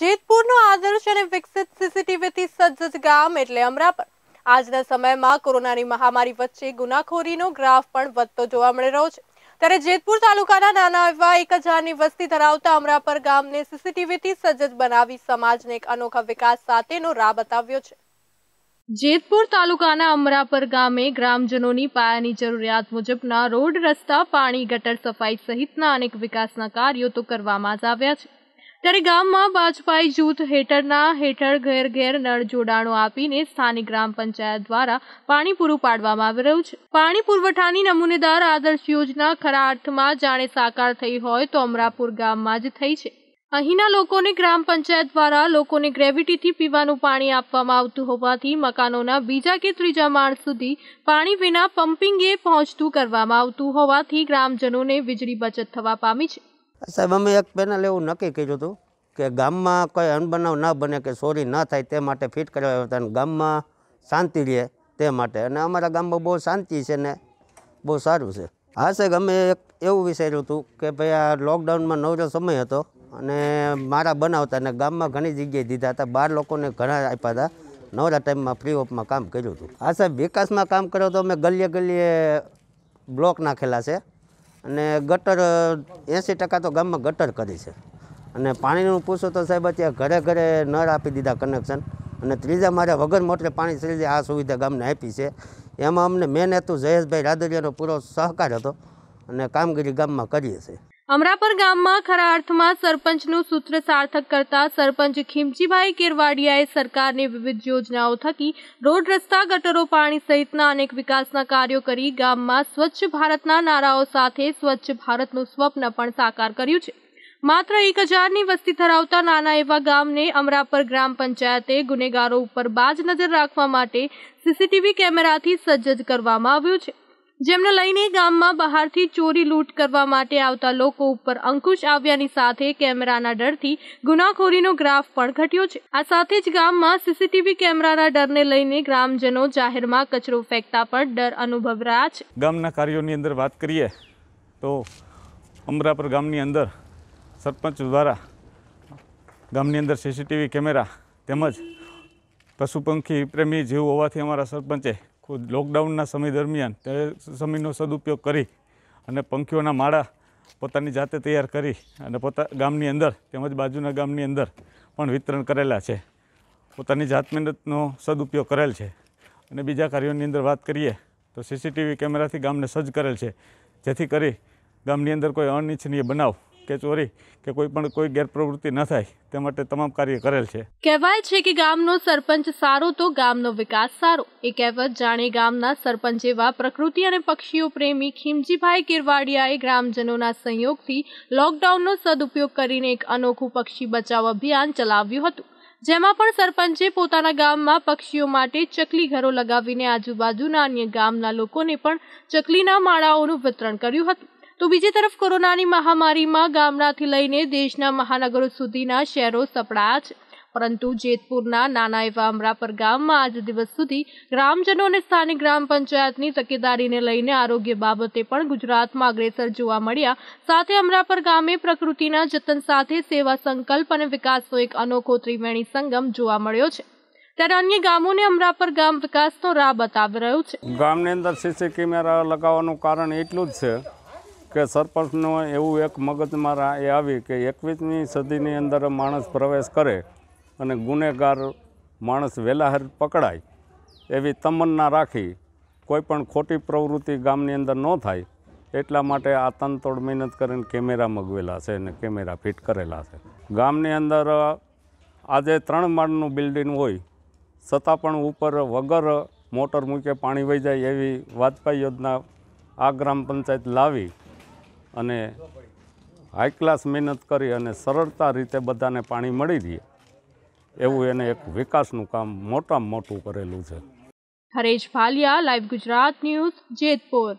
જેતપુરનો આદર્શ અને વિકસિત સીસીટીવીથી સજ્જ ગામ એટલે અમરાપર આજના સમયમાં કોરોનાની મહામારી વચ્ચે ગુનાખોરીનો ગ્રાફ પણ વધતો જોવા મળી રહ્યો છે ત્યારે જેતપુર તાલુકાના નાના એવા એક હજારની વસ્તી ધરાવતા અમરાપર ગામને સીસીટીવીથી સજ્જ બનાવી સમાજને એક અનોખા વિકાસ સાથેનો રાહ બતાવ્યો છે જેતપુર તાલુકાના અમરાપર ગામે ગ્રામજનોની પાયાની જરૂરિયાત મુજબના રોડ રસ્તા પાણી ગટર સફાઈ સહિતના અનેક વિકાસના કાર્યો તો કરવામાં જ આવ્યા છે ત્યારે ગામમાં વાજપાઈ જૂથ હેઠળના હેઠળ ઘેર ઘેર નળ જોડાણો આપીને સ્થાનિક ગ્રામ પંચાયત દ્વારા પાણી પૂરું પાડવામાં આવી રહ્યું છે પાણી પુરવઠાની નમૂનેદાર આદર્શ યોજના ખરા અર્થમાં જાણે સાકાર થઈ હોય તો અમરાપુર ગામમાં જ થઈ છે અહીંના લોકોને ગ્રામ પંચાયત દ્વારા લોકોને ગ્રેવિટીથી પીવાનું પાણી આપવામાં આવતું હોવાથી મકાનોના બીજા કે ત્રીજા માળ સુધી પાણી વિના પમ્પિંગે પહોંચતું કરવામાં આવતું હોવાથી ગ્રામજનોને વીજળી બચત થવા પામી છે સાહેબ અમે એક પેનલ એવું નક્કી કર્યું હતું કે ગામમાં કોઈ અનબનાવ ન બને કે ચોરી ન થાય તે માટે ફિટ કરાવ્યા હતા અને ગામમાં શાંતિ રહે તે માટે અને અમારા ગામમાં બહુ શાંતિ છે ને બહુ સારું છે હા સાહેબ અમે એક એવું વિચાર્યું હતું કે ભાઈ આ લોકડાઉનમાં નવરો સમય હતો અને મારા બનાવતા અને ગામમાં ઘણી જગ્યાએ દીધા હતા બાર લોકોને ઘણા આપ્યા હતા નવરા ટાઈમમાં ફ્રી ઓફમાં કામ કર્યું હતું હા સાહેબ વિકાસમાં કામ કર્યો તો અમે ગલીએ ગલીએ બ્લોક નાખેલા છે અને ગટર એંસી ટકા તો ગામમાં ગટર કરી છે અને પાણીનું પૂછો તો સાહેબ અત્યારે ઘરે ઘરે નળ આપી દીધા કનેક્શન અને ત્રીજા મારે વગર મોટરે પાણી સરી આ સુવિધા ગામને આપી છે એમાં અમને મેન હેતુ જયેશભાઈ રાદરિયાનો પૂરો સહકાર હતો અને કામગીરી ગામમાં કરીએ છીએ અમરાપર ગામમાં ખરા અર્થમાં સરપંચનું સૂત્ર સાર્થક કરતા સરપંચ ખીમચીભાઈ કેરવાડિયાએ સરકારની વિવિધ યોજનાઓ થકી રોડ રસ્તા ગટરો પાણી સહિતના અનેક વિકાસના કાર્યો કરી ગામમાં સ્વચ્છ ભારતના નારાઓ સાથે સ્વચ્છ ભારતનું સ્વપ્ન પણ સાકાર કર્યું છે માત્ર એક હજારની વસ્તી ધરાવતા નાના એવા ગામને અમરાપર ગ્રામ પંચાયતે ગુનેગારો ઉપર બાજ નજર રાખવા માટે સીસીટીવી કેમેરાથી સજ્જ કરવામાં આવ્યું છે જેમને લઈને ગામમાં બહારથી ચોરી લૂંટ કરવા માટે આવતા લોકો ઉપર અંકુશ આવ્યાની સાથે કેમેરાના ડરથી ગુનાખોરીનો ગ્રાફ પણ ઘટ્યો છે આ સાથે જ ગામમાં સીસીટીવી કેમેરાના ડરને લઈને ગ્રામજનો જાહેરમાં કચરો ફેંકતા પણ ડર અનુભવ રહ્યા છે ગામના કાર્યોની અંદર વાત કરીએ તો અમરાપર ગામની અંદર સરપંચ દ્વારા ગામની અંદર સીસીટીવી કેમેરા તેમજ પશુ પંખી પ્રેમી જેવું હોવાથી અમારા સરપંચે ખુદ લોકડાઉનના સમય દરમિયાન તે સમયનો સદુપયોગ કરી અને પંખીઓના માળા પોતાની જાતે તૈયાર કરી અને પોતા ગામની અંદર તેમજ બાજુના ગામની અંદર પણ વિતરણ કરેલા છે પોતાની જાત મહેનતનો સદુપયોગ કરેલ છે અને બીજા કાર્યોની અંદર વાત કરીએ તો સીસીટીવી કેમેરાથી ગામને સજ્જ કરેલ છે જેથી કરી ગામની અંદર કોઈ અનિચ્છનીય બનાવ કે ચોરી કે કોઈ પણ કોઈ ગેરપ્રવૃત્તિ ન થાય તે માટે તમામ કાર્ય કરેલ છે કહેવાય છે કે ગામનો સરપંચ સારો તો ગામનો વિકાસ સારો એ કહેવત જાણે ગામના સરપંચ એવા પ્રકૃતિ અને પક્ષીઓ પ્રેમી ખીમજીભાઈ કિરવાડિયાએ ગ્રામજનોના સહયોગથી લોકડાઉનનો સદુપયોગ કરીને એક અનોખું પક્ષી બચાવ અભિયાન ચલાવ્યું હતું જેમાં પણ સરપંચે પોતાના ગામમાં પક્ષીઓ માટે ચકલી ઘરો લગાવીને આજુબાજુના અન્ય ગામના લોકોને પણ ચકલીના માળાઓનું વિતરણ કર્યું હતું તો બીજી તરફ કોરોનાની મહામારીમાં ગામડાથી લઈને દેશના મહાનગરો સુધીના શહેરો સપડાયા છે પરંતુ જેતપુરના નાના એવા અમરાપર ગામમાં આજ દિવસ સુધી ગ્રામજનો અને સ્થાનિક ગ્રામ પંચાયતની તકેદારીને લઈને આરોગ્ય બાબતે પણ ગુજરાતમાં અગ્રેસર જોવા મળ્યા સાથે અમરાપર ગામે પ્રકૃતિના જતન સાથે સેવા સંકલ્પ અને વિકાસનો એક અનોખો ત્રિવેણી સંગમ જોવા મળ્યો છે ત્યારે અન્ય ગામોને અમરાપર ગામ વિકાસનો રાહ બતાવી રહ્યો છે ગામની અંદર સીસી કેમેરા લગાવવાનું કારણ એટલું જ છે કે સરપંચનો એવું એક મગજમાં એ આવી કે એકવીસમી સદીની અંદર માણસ પ્રવેશ કરે અને ગુનેગાર માણસ વેલાહર પકડાય એવી તમન્ના રાખી કોઈ પણ ખોટી પ્રવૃત્તિ ગામની અંદર ન થાય એટલા માટે આ તનતોડ મહેનત કરીને કેમેરા મગવેલા છે અને કેમેરા ફિટ કરેલા છે ગામની અંદર આજે ત્રણ માળનું બિલ્ડિંગ હોય છતાં પણ ઉપર વગર મોટર મૂકે પાણી વહી જાય એવી વાજપાઈ યોજના આ ગ્રામ પંચાયત લાવી અને હાઈ ક્લાસ મહેનત કરી અને સરળતા રીતે બધાને પાણી મળી રહે એવું એને એક વિકાસનું કામ મોટામાં મોટું કરેલું છે હરેશ ફાલિયા લાઈવ ગુજરાત ન્યૂઝ જેતપુર